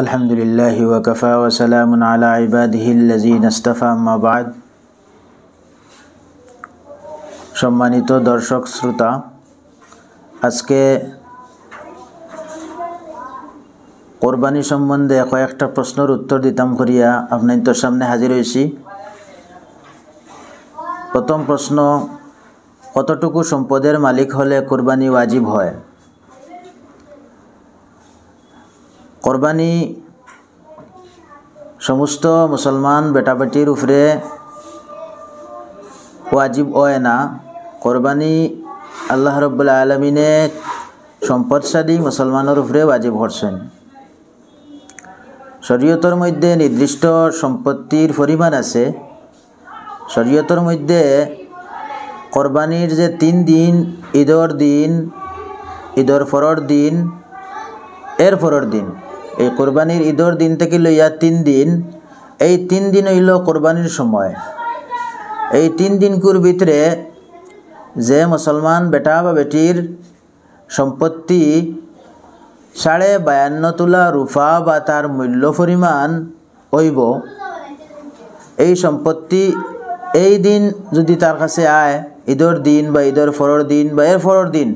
الحمد لله وكفى وسلام على عباده الذين اصطفى ما بعد সম্মানিত দর্শক শ্রোতা আজকে কোরবানি সম্বন্ধে কয়েকটা প্রশ্নের উত্তর দিতাম করিয়া আপনার তোর সামনে হাজির হয়েছি প্রথম প্রশ্ন কতটুকু সম্পদের মালিক হলে কোরবানি ওয়াজিব হয় কোরবানি সমস্ত মুসলমান বেটাবেটির উপরে ওয়াজিব ওয় না কোরবানি আল্লাহ রব্বুল্লা আলমিনে সম্পদশালী মুসলমানের উপরে ওয়াজিব করছেন শরীয়তর মধ্যে নির্দিষ্ট সম্পত্তির পরিমাণ আছে শরীয়তর মধ্যে কোরবানির যে তিন দিন ঈদর দিন ঈদর ফরর দিন এর ফরর দিন এই কোরবানির ঈদর দিন থেকে লইয়া তিন দিন এই তিন দিন হইল কোরবানির সময় এই তিন দিনকুর ভিতরে যে মুসলমান বেটা বা বেটির সম্পত্তি সাড়ে বায়ান্ন তোলা রুফা বা তার মূল্য পরিমাণ হইব এই সম্পত্তি এই দিন যদি তার কাছে আয় ঈদর দিন বা ঈদর ফরর দিন বা এর ফরর দিন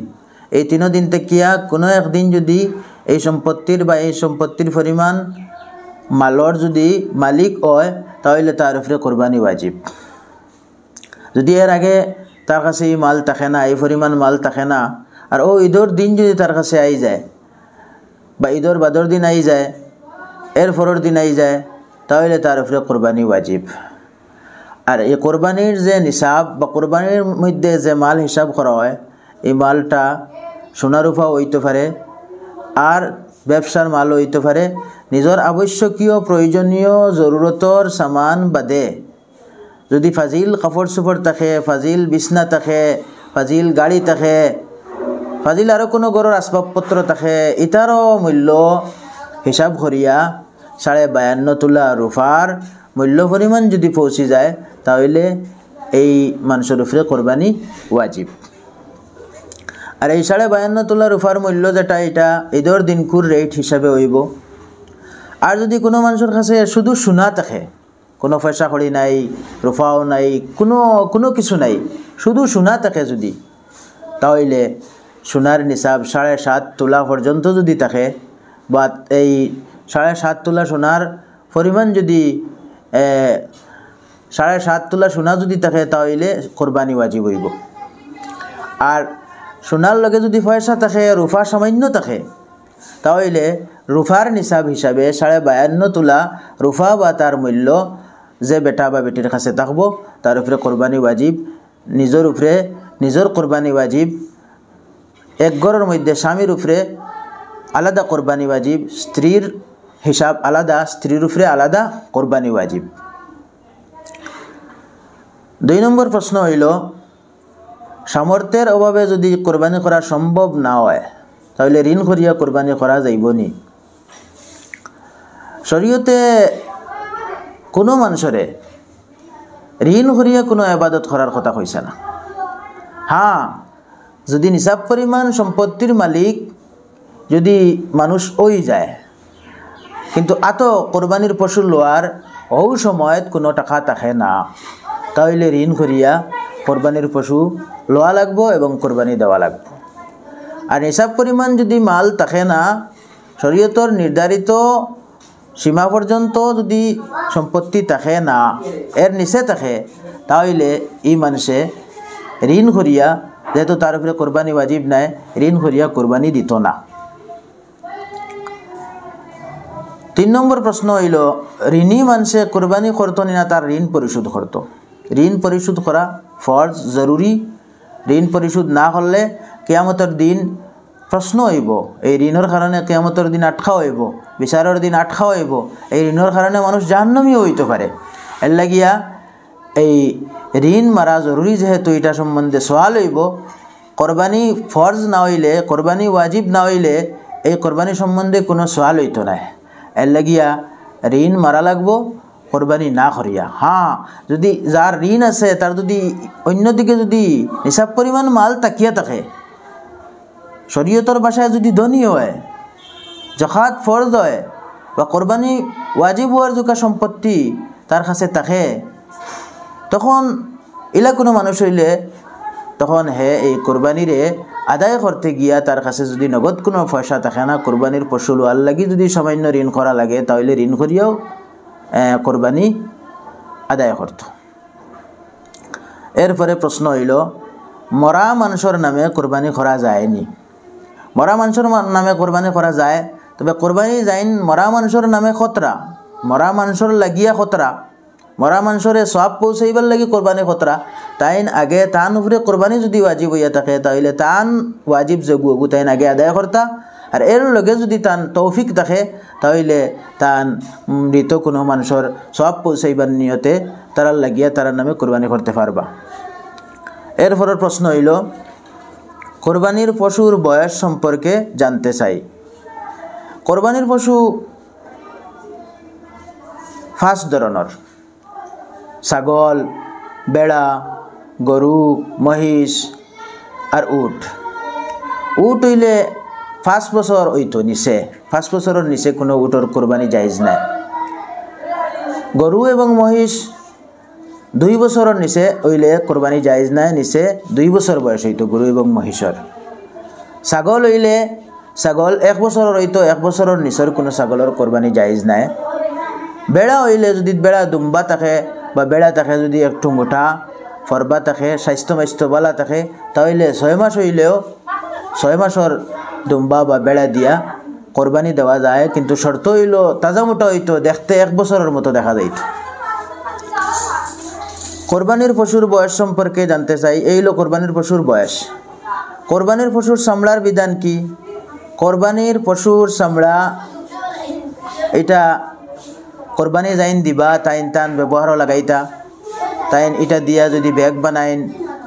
এই তিনো দিন তেকিয়া কোনো একদিন যদি এই সম্পত্তির বা এই সম্পত্তির পরিমাণ মালর যদি মালিক হয় তাহলে তার উপরে কোরবানি ওয়াজিব যদি এর আগে তার কাছে এই মাল থাকে না এই পরিমাণ মাল থাকে না আর ও ঈদর দিন যদি তার কাছে আই যায় বা ঈদর বাদর দিন আই যায় এর ফরর দিন আই যায় তাহলে তার উপরে কোরবানি ওয়াজিব আর এই কোরবানির যে নিসাব বা কোরবানির মধ্যে যে মাল হিসাব করা হয় এই মালটা সোনারূপা হইতে পারে আর ব্যবসার মাল হইতে পারে নিজের আবশ্যকীয় প্রয়োজনীয় জরুরতর সামান বাদে যদি ফাজিল কাপড় চোপড় থাকে ফাজিল বিছনা থাকে ফাজিল গাড়ী থাকে ফাজিল আৰু কোনো ঘৰৰ আচবাবপত্ৰ থাকে ইটাৰো মূল্য হিচাপ সৰিয়া চাৰে বায়ান্ন তোলা ৰূপাৰ মূল্য পৰিমাণ যদি পৌঁছি যায় তাহলে এই মানুষের উপরে কোরবানি ওয়াজিব আর এই সাড়ে বায়ান্ন তোলা রুফার মূল্য যেটা এটা ঈদের দিনকুর রেট হিসাবে হইব আর যদি কোনো মানুষের কাছে শুধু সোনা থাকে কোনো পয়সা করি নাই রুফাও নাই কোনো কোনো কিছু নাই শুধু সোনা থাকে যদি তাহলে সোনার নিসাব সাড়ে সাত তোলা পর্যন্ত যদি থাকে বা এই সাড়ে সাত তোলা সোনার পরিমাণ যদি সাড়ে সাত তোলা সোনা যদি থাকে তাহলে কোরবানি বাজি বইব আর সোনার লগে যদি পয়সা থাকে রুফা সামান্য থাকে তাহলে রুফার নিসাব হিসাবে সাড়ে বায়ান্ন তোলা রুফা বা তার মূল্য যে বেটা বা বেটির কাছে থাকবো তার উপরে কোরবানি ওয়াজিব নিজের উপরে নিজের কোরবানি ওয়াজিব এক মধ্যে স্বামীর উপরে আলাদা কোরবানি ওয়াজিব স্ত্রীর হিসাব আলাদা স্ত্রীর উপরে আলাদা কোরবানি ওয়াজিব দুই নম্বর প্রশ্ন হইল সামর্থ্যের অভাবে যদি কোরবানি করা সম্ভব না হয় তাহলে ঋণ করিয়া কোরবানি করা নি শরীয়তে কোনো মানুষরে ঋণ করিয়া কোনো আবাদত করার কথা কইছে না হ্যাঁ যদি নিসাব পরিমাণ সম্পত্তির মালিক যদি মানুষ ওই যায় কিন্তু আত কোরবানির পশু লোয়ার অউ সময়ত কোনো টাকা থাকে না তাহলে ঋণ করিয়া কোরবানির পশু লওয়া লাগবো এবং কোরবানি দেওয়া লাগবো আর হিসাব পরিমাণ যদি মাল থাকে না শরীয়তর নির্ধারিত সীমা পর্যন্ত যদি সম্পত্তি থাকে না এর নিচে থাকে তাহলে এই মানুষে ঋণ করিয়া যেহেতু তার উপরে কোরবানি ওয়াজিব নাই ঋণ করিয়া কোরবানি দিত না তিন নম্বর প্রশ্ন হইল ঋণী মানুষে কোরবানি করতো না তার ঋণ পরিশোধ করতো ঋণ পরিশোধ করা ফরজ জরুরি ঋণ পরিশোধ না করলে কেয়ামতের দিন প্রশ্ন হইব এই ঋণের কারণে কেয়ামতের দিন আটকা হইব বিচারের দিন আটকা হইব এই ঋণের কারণে মানুষ জাহান্নামী হইতে পারে এর লাগিয়া এই ঋণ মারা জরুরি যেহেতু এটা সম্বন্ধে সোয়াল হইব কোরবানি ফরজ না হইলে কোরবানি ওয়াজিব না হইলে এই কোরবানি সম্বন্ধে কোনো সোয়াল হইতো না এর লাগিয়া ঋণ মারা লাগবো কোরবানি না করিয়া হ্যাঁ যদি যার ঋণ আছে তার যদি অন্যদিকে যদি হিসাব পরিমাণ মাল তাকিয়া থাকে শরীয়তর বাসায় যদি ধনী হয় জখাত ফরজ হয় বা কোরবানি ওয়াজিব হওয়ার জোকা সম্পত্তি তার কাছে থাকে তখন এলা কোনো মানুষ হইলে তখন হে এই কোরবানিরে আদায় করতে গিয়া তার কাছে যদি নগদ কোনো পয়সা থাকে না কোরবানির পশু আর লাগি যদি সামান্য ঋণ করা লাগে তাহলে ঋণ করিয়াও কোরবানি আদায় করত এরপরে প্রশ্ন হইল মরা মানুষের নামে কোরবানি করা যায়নি মরা মানুষের নামে কোরবানি করা যায় তবে কোরবানি যাইন মরা মানুষের নামে খতরা মরা মানুষের লাগিয়া খতরা মরা মানুষের সব পৌঁছাইবার লাগি কোরবানি খতরা তাইন আগে তান উপরে কোরবানি যদি ওয়াজিব হইয়া থাকে তাহলে তান ওয়াজিব যোগ তাইন আগে আদায় করতা আর এর লগে যদি তান তৌফিক থাকে তাহলে তান মৃত কোনো মানুষের সব পৌঁছাইবার নিয়তে তারার লাগিয়া তারার নামে কোরবানি করতে পারবা এর ফলের প্রশ্ন হইল কোরবানির পশুর বয়স সম্পর্কে জানতে চাই কোরবানির পশু ফার্স্ট ধরনের ছাগল বেড়া গরু মহিষ আর উট উট হইলে পাঁচ বছৰ ঐতো নিচে পাঁচ বছৰৰ নিচে কোনো উত্তৰ কোৰবানী যায়জ নাই গৰু এবং মহিষ দুই বছৰৰ নিচে অইলে কোৰবানী যায়জ নাই নিচে দুই বছৰ বয়স হয়তো গৰু এবং মহিষৰ ছাগল অইলে ছাগল এক বছৰৰ হয়তো এক বছৰৰ নিচৰ কোনো ছাগলৰ কোৰবানী যায়জ নাই বেড়া অইলে যদি বেড়া দুম্বা থাকে বা বেড়া থাকে যদি একটু মুঠা ফৰবা থাকে স্বাস্থ্য স্বাস্থ্যবালা থাকে তাহলে ছয় মাস হইলেও ছয় মাসৰ দুম্বা বা বেড়া দিয়া কোরবানি দেওয়া যায় কিন্তু শর্ত হইল তাজা মোটা হইতো দেখতে এক বছরের মতো দেখা যাইত কোরবানির পশুর বয়স সম্পর্কে জানতে চাই এই হলো কোরবানির পশুর বয়স কোরবানির পশুর সামলার বিধান কি কোরবানির পশুর সামলা এটা কোরবানি যাইন দিবা তাইন তান ব্যবহারও লাগাইতা তাইন এটা দিয়া যদি ব্যাগ বানাইন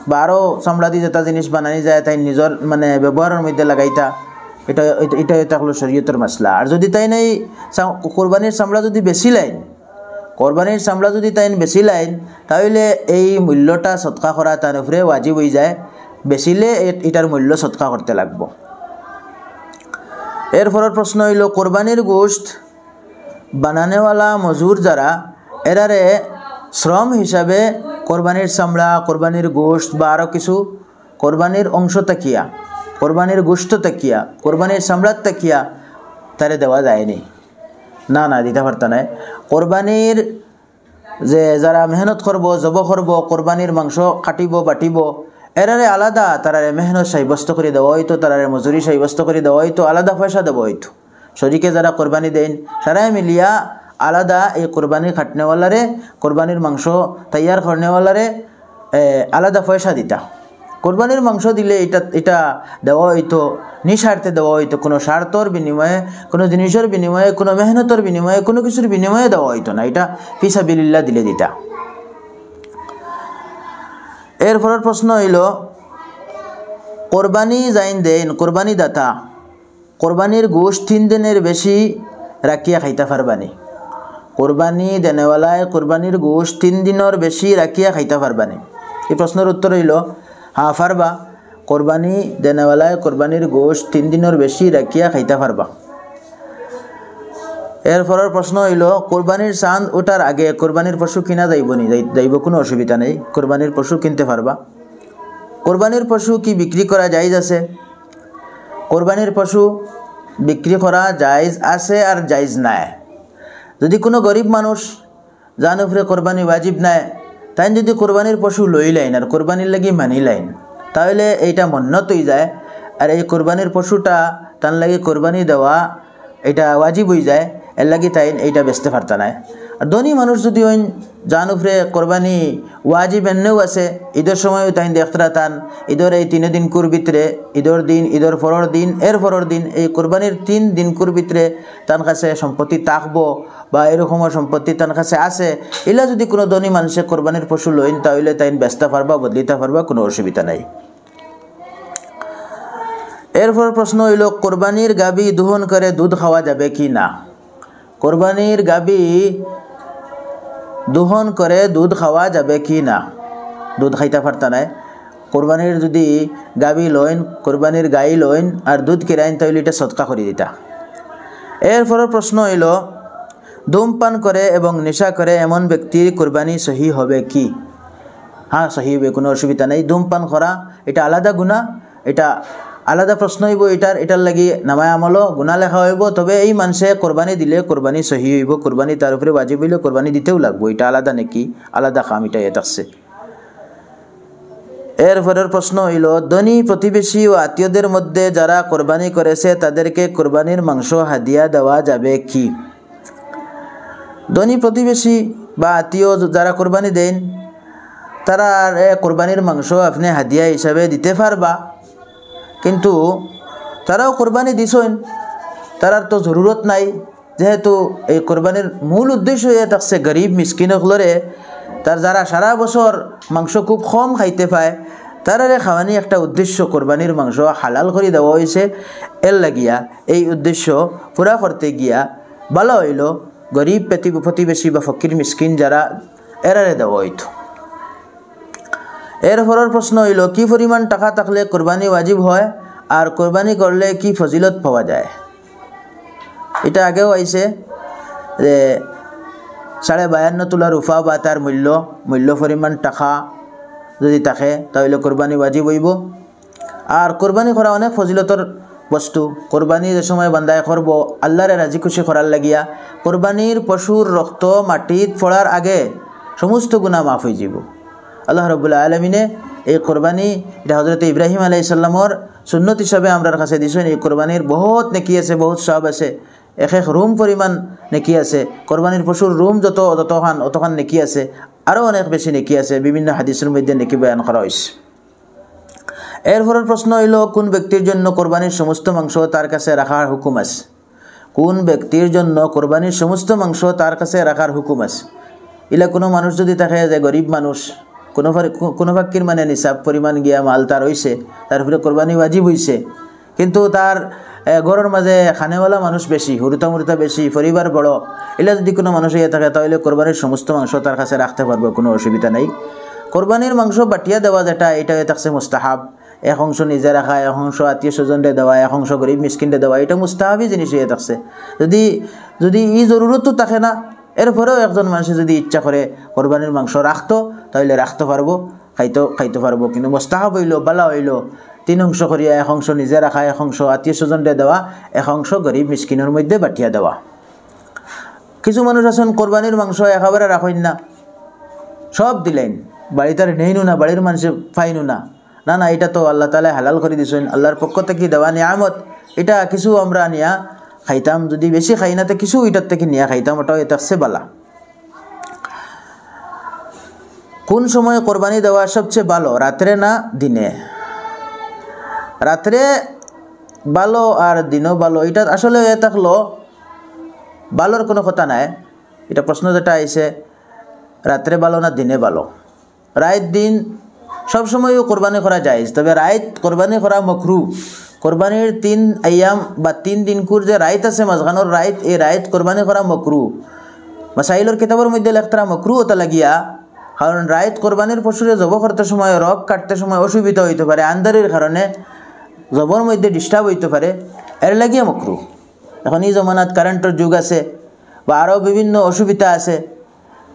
বা আরও সামলা দিয়ে যেটা জিনিস বানানি যায় তাই নিজের মানে ব্যবহারের মধ্যে লাগাইতা এটা এটা এটা হলো শরীয়তের মশলা আর যদি তাই নাই কোরবানির চামড়া যদি বেশি লাইন কোরবানির চামড়া যদি তাই বেশি লাইন তাহলে এই মূল্যটা সৎকা করা তার উপরে ওয়াজিব হয়ে যায় বেচিলে এটার মূল্য সৎকা করতে লাগবো এর ফলত প্রশ্ন হইল কোরবানির গোষ্ঠ বানানেওয়ালা মজুর যারা এরারে শ্রম হিসাবে কোরবানির চামড়া কোরবানির গোষ্ঠ বা আরও কিছু কোরবানির অংশ তাকিয়া কোরবানির গোষ্ঠ তাকিয়া কোরবানির সম্রাট তাকিয়া তারে দেওয়া যায়নি না না দিতে পারত না কোরবানির যে যারা মেহনত করব জব করব কোরবানির মাংস কাটিব বাটিব এরারে আলাদা তারারে মেহনত সাব্যস্ত করে দেওয়া হইতো তারারে মজুরি সাব্যস্ত করে দেওয়া হইতো আলাদা পয়সা দেওয়া হইতো শরীরকে যারা কোরবানি দেন সারাই মিলিয়া আলাদা এই কোরবানির খাটনেওয়ালারে কোরবানির মাংস তৈয়ার করনেওয়ালারে আলাদা পয়সা দিতা কোরবানির মাংস দিলে এটা এটা দেওয়া হইতো নিঃস্বার্থে দেওয়া হইতো কোনো স্বার্থর বিনিময়ে কোনো জিনিসের বিনিময়ে কোনো মেহনতর বিনিময়ে কোনো কিছুর বিনিময়ে দেওয়া হইতো না এটা ফিসাবিল্লা দিলে দিতা এরপরের প্রশ্ন হইল কোরবানি যাইন দেন কোরবানি দাতা কোরবানির গোশ তিন দিনের বেশি রাখিয়া খাইতে পারবানি কোরবানি দেনেওয়ালায় কোরবানির গোশ তিন দিনের বেশি রাখিয়া খাইতে পারবানি এই প্রশ্নের উত্তর হইল হ্যাঁ ফারবা কোরবানি দেনেওয়ালায় কোরবানির গোশ তিন দিনের বেশি রাখিয়া খাইতে পারবা এরপরের প্রশ্ন হইল কোরবানির চাঁদ ওঠার আগে কোরবানির পশু কিনা যাইব নি যাইব কোনো অসুবিধা নেই কোরবানির পশু কিনতে পারবা কোরবানির পশু কি বিক্রি করা জায়জ আছে কোরবানির পশু বিক্রি করা জায়জ আছে আর জায়জ নাই যদি কোনো গরিব মানুষ জানুফরে কোরবানি ওয়াজিব নেয় তাই যদি কোরবানির পশু লই লাইন আর কোরবানির লাগি মানি লাইন তাহলে এইটা মন্নতই যায় আর এই কোরবানির পশুটা তার লাগে কোরবানি দেওয়া এটা ওয়াজিব হয়ে যায় এর লাগি তাই এইটা বেচতে পারত না ধনী মানুষ যদি ওই জান উপরে কোরবানি ওয়াজিব এনেও আছে ঈদের সময়ও তাই দেখতরা তান ঈদের এই তিন দিন কুর ভিতরে ঈদের দিন ঈদের ফরর দিন এর ফরর দিন এই কোরবানির তিন দিন কুর ভিতরে তার কাছে সম্পত্তি তাকব বা এরকম সম্পত্তি তার কাছে আছে এলা যদি কোনো ধনী মানুষে কোরবানির পশু লইন তাহলে তাই ব্যস্ত পারবা বদলিতে পারবা কোনো অসুবিধা নাই এরপর প্রশ্ন হইল কোরবানির গাবি দুহন করে দুধ খাওয়া যাবে কি না কোরবানির গাবি দুহন করে দুধ খাওয়া যাবে কি না দুধ খাইতে পারত নাই কোরবানির যদি গাবি লইন কোরবানির গাই লইন আর দুধ কেরাইন তাইলে এটা সৎকা করে দিতা এরপর প্রশ্ন হইল ধূমপান করে এবং নেশা করে এমন ব্যক্তির কোরবানি সহি হবে কি হ্যাঁ সহি হবে কোনো অসুবিধা নেই ধূমপান করা এটা আলাদা গুণা এটা আলাদা প্রশ্ন হইব এটার এটার লাগি নামায় আমল গুণা লেখা হইব তবে এই মানুষে কোরবানি দিলে কোরবানি সহি হইব কোরবানি তার উপরে বাজি বইলে কোরবানি দিতেও লাগবো এটা আলাদা নাকি আলাদা খাম এটা এ থাকছে এরপরের প্রশ্ন হইল ধনী প্রতিবেশী ও আত্মীয়দের মধ্যে যারা কোরবানি করেছে তাদেরকে কোরবানির মাংস হাদিয়া দেওয়া যাবে কি ধনী প্রতিবেশী বা আত্মীয় যারা কোরবানি দেন তারা কোরবানির মাংস আপনি হাদিয়া হিসাবে দিতে পারবা কিন্তু তারাও কোরবানি দিছেন তারার তো জরুরত নাই যেহেতু এই কোরবানির মূল উদ্দেশ্য এ থাকছে গরিব হলরে তার যারা সারা বছর মাংস খুব কম খাইতে পায় তারারে খাওয়ানি একটা উদ্দেশ্য কোরবানির মাংস হালাল করে দেওয়া হয়েছে এর লাগিয়া এই উদ্দেশ্য পুরা করতে গিয়া ভালো হইল গরিব প্রতিবেশী বা ফকির মিসকিন যারা এরারে দেওয়া হইতো এৰ ফলৰ প্ৰশ্ন হ'ল কি পৰিমাণ টকা থাকিলে কোৰবানী ৱাজিব হয় আৰু কোৰবানী কৰিলে কি ফজিলত পোৱা যায় এতিয়া আগেও আহিছে যে চাৰে বায়ান্ন তোলাৰ উফা বা তাৰ মূল্য মূল্য পৰিমাণ টকা যদি থাকে তাহলে কোৰবানী ৱাজিব হ'ব আৰু কোৰবানী কৰা অনেক ফজিলতৰ বস্তু কোৰবানী যে সময় বান্ধাই কৰিব আল্লাৰে ৰাজি খুচি কৰাৰ লাগিয়া কোৰবানীৰ পশুৰ ৰক্ত মাটিত পৰাৰ আগে সমস্ত গুণা মাফ হৈ যাব আল্লাহ রবুল্লা আলমিনে এই কোরবানি এটা হজরত ইব্রাহিম আলাই ইসাল্লামর সুন্নত হিসাবে আমরার কাছে দিছেন এই কোরবানির বহুত নেকি আছে বহুত সব আছে এক এক রুম পরিমাণ নেকি আছে কোরবানির পশুর রুম যত যতখান অতখান নেকি আছে আরও অনেক বেশি নেকি আছে বিভিন্ন হাদিসের মধ্যে নেকি বয়ান করা হয়েছে এর প্রশ্ন হইল কোন ব্যক্তির জন্য কোরবানির সমস্ত মাংস তার কাছে রাখার হুকুম আছে কোন ব্যক্তির জন্য কোরবানির সমস্ত মাংস তার কাছে রাখার হুকুম আছে ইলা কোনো মানুষ যদি থাকে যে গরিব মানুষ কোনো কোনো মানে নিসাব পরিমাণ গিয়া মাল তার তার উপরে কোরবানি ওয়াজিব হয়েছে কিন্তু তার ঘরের মাঝে খানেওয়ালা মানুষ বেশি হুরুতা মুরুতা বেশি পরিবার বড় এলা যদি কোনো মানুষ ইয়ে থাকে তাহলে কোরবানির সমস্ত মাংস তার কাছে রাখতে পারবে কোনো অসুবিধা নেই কোরবানির মাংস বাটিয়া দেওয়া যেটা এটা হয়ে থাকছে মুস্তাহাব এক অংশ নিজে রাখা এক অংশ আত্মীয় স্বজনরে দেওয়া এক অংশ গরিব মিসকিনরে দেওয়া এটা মুস্তাহাবি জিনিস হয়ে থাকছে যদি যদি ই জরুরত থাকে না এরপরেও একজন মানুষ যদি ইচ্ছা করে কোরবানির মাংস রাখতো তাহলে রাখতে পারবো খাইতে খাইতে পারবো কিন্তু মোস্তাহাব হইলো বালা হইলো তিন অংশ করিয়া এক অংশ নিজে রাখা এক অংশ আত্মীয় স্বজনরে দেওয়া এক অংশ গরিব মিসকিনের মধ্যে বাটিয়া দেওয়া কিছু মানুষ আছেন কোরবানির মাংস একেবারে রাখেন না সব দিলেন আর নেইনু না বাড়ির মানুষে ফাইনু না না না এটা তো আল্লাহ তালা হালাল করে দিছেন আল্লাহর পক্ষ থেকে দেওয়া নিয়ামত এটা কিছু আমরা নিয়া খাইতাম যদি বেশি খাই না তো কিছু ওইটার থেকে নিয়ে খাইতাম ওটাও এটা সে বালা কোন সময় কোরবানি দেওয়া সবচেয়ে ভালো রাত্রে না দিনে রাত্রে ভালো আর দিনও ভালো এটা আসলে এ থাকলো ভালোর কোনো কথা নাই এটা প্রশ্ন যেটা আইসে রাত্রে ভালো না দিনে ভালো রাত দিন সবসময়ও কোরবানি করা যায় তবে রাত কোরবানি করা মখরু কোরবানির তিন আয়াম বা তিন দিনকুর যে রাইত আছে মাঝখানোর রাইত এই রাইত কোরবানি করা মকরু মাসাইলর কিতাবের মধ্যে লেখতারা মকরু ওটা লাগিয়া কারণ রাইত কোরবানির পশুরে জব করতে সময় রক কাটতে সময় অসুবিধা হইতে পারে আন্দারির কারণে জবর মধ্যে ডিস্টার্ব হইতে পারে এর লাগিয়া মকরু এখন এই জমানাত কারেন্টর যুগ আছে বা আরও বিভিন্ন অসুবিধা আছে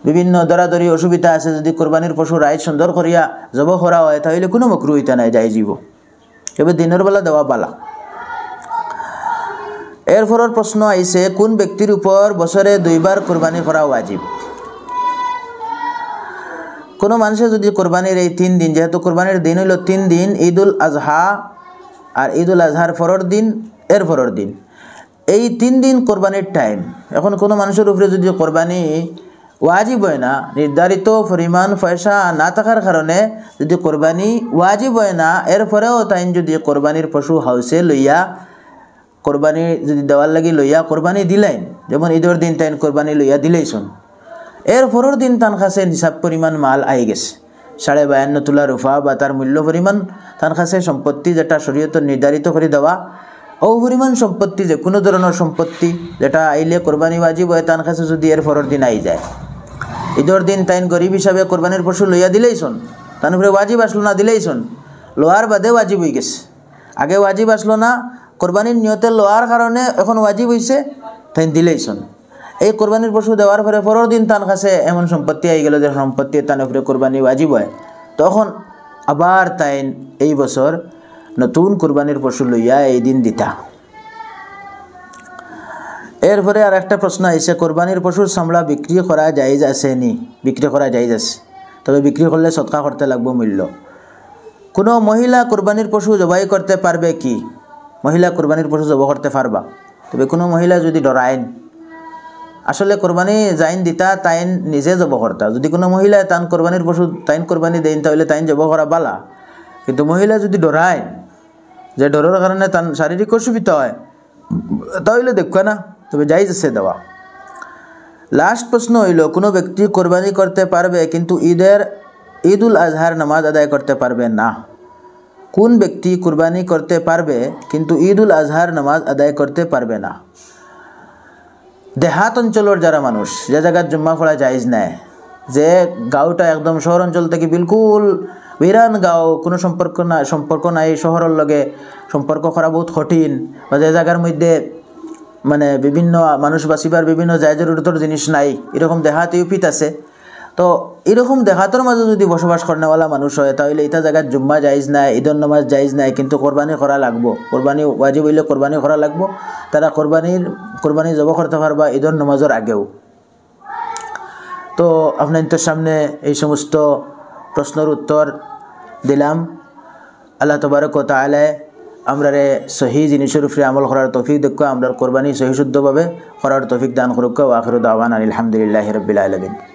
বিভিন্ন দরাদরি অসুবিধা আছে যদি কোরবানির পশু রাইত সুন্দর করিয়া জব করা হয় তাহলে কোনো মকরু হইতে নাই যাই জীব এবে দিনের বেলা দেওয়া পালা এরপরের প্রশ্ন আইসে কোন ব্যক্তির উপর বছরে দুইবার কোরবানি করা ওয়াজিব কোনো মানুষে যদি কোরবানির এই তিন দিন যেহেতু কোরবানির দিন হইল তিন দিন ঈদ উল আজহা আর উল আজহার ফরর দিন এর ফরর দিন এই তিন দিন কোরবানির টাইম এখন কোনো মানুষের উপরে যদি কোরবানি ওয়াজিব হয় না নির্ধারিত পরিমাণ পয়সা না থাকার কারণে যদি কোরবানি ওয়াজিব হয় না এরপরেও তাইন যদি কোরবানির পশু হাউসে লইয়া কোরবানি যদি দেওয়ার লাগি লইয়া কোরবানি দিলেন যেমন ঈদের দিন তাইন কোরবানি লইয়া দিলেইছন এর পরের দিন তান কাছে হিসাব পরিমাণ মাল আই গেছে সাড়ে বায়ান্ন তোলা রুফা বা তার মূল্য পরিমাণ তান কাছে সম্পত্তি যেটা শরীয়ত নির্ধারিত করে দেওয়া ও পরিমাণ সম্পত্তি যে কোনো ধরনের সম্পত্তি যেটা আইলে কোরবানি বাজিব হয় তার যদি এর পরের দিন আই যায় ঈদর দিন তাইন গরিব হিসাবে কোরবানির পশু লইয়া দিলেই শোন তার ফিরে ওয়াজিব আসলো না দিলেই শোন লোহার বাদে ওয়াজিব হয়ে গেছে আগে ওয়াজিব আসলো না কোরবানির নিয়তে লোহার কারণে এখন ওয়াজিব হয়েছে তাই দিলেই শোন এই কোরবানির পশু দেওয়ার পরে পরের দিন তান কাছে এমন সম্পত্তি আই গেল যে সম্পত্তি তান উপরে কোরবানি ওয়াজিব হয় তখন আবার তাইন এই বছর নতুন কোরবানির পশু লইয়া এই দিন দিতা এরপরে আর একটা প্রশ্ন আইসে কোরবানির পশুর সামলা বিক্রি করা যাইজ আছে নি বিক্রি করা যাইজ আছে তবে বিক্রি করলে সৎকা করতে লাগবো মূল্য কোনো মহিলা কোরবানির পশু জবাই করতে পারবে কি মহিলা কোরবানির পশু জব করতে পারবা তবে কোনো মহিলা যদি ডরাইন আসলে কোরবানি যাইন দিতা তাইন নিজে জব করতা যদি কোনো মহিলায় তান কোরবানির পশু তাইন কোরবানি দেন তাহলে তাইন জব করা বালা কিন্তু মহিলা যদি ডরায় যে ডরার কারণে তান শারীরিক অসুবিধা হয় তাহলে দেখবে না তবে যাই সে দেওয়া লাস্ট প্রশ্ন হইল কোনো ব্যক্তি কোরবানি করতে পারবে কিন্তু ঈদের ঈদ উল আজহার নামাজ আদায় করতে পারবে না কোন ব্যক্তি কোরবানি করতে পারবে কিন্তু ঈদ উল আজহার নামাজ আদায় করতে পারবে না দেহাত অঞ্চলের যারা মানুষ যে জায়গার জুম্মা খোলা জায়জ নেয় যে গাঁওটা একদম শহর অঞ্চল থেকে বিলকুল বিরান গাঁও কোনো সম্পর্ক না সম্পর্ক নাই শহরের লগে সম্পর্ক করা বহুত কঠিন বা যে জায়গার মধ্যে মানে বিভিন্ন মানুষ বাঁচিবার বিভিন্ন যায় জরুরতর জিনিস নাই এরকম দেহাতে ইউপিত আছে তো এরকম দেহাতর মাঝে যদি বসবাস করেনওয়ালা মানুষ হয় তাহলে এটা জায়গায় জুম্মা যাইজ নাই ঈদর নমাজ যাইজ নাই কিন্তু কোরবানি করা লাগবো কোরবানি ওয়াজি বললে কোরবানি করা লাগবো তারা কোরবানির কোরবানি জব করতে পারবা ঈদর নামাজের আগেও তো আপনাদের সামনে এই সমস্ত প্রশ্নের উত্তর দিলাম আল্লাহ তবরক তালায় আমরারে সহি জিনিসের উপরে আমল করার তফিক দেখ আমরার কোরবানি সহি শুদ্ধভাবে করার তফিক দান করুক আখরুদ দাওয়ান আলহামদুলিল্লাহ রবিল আলমিন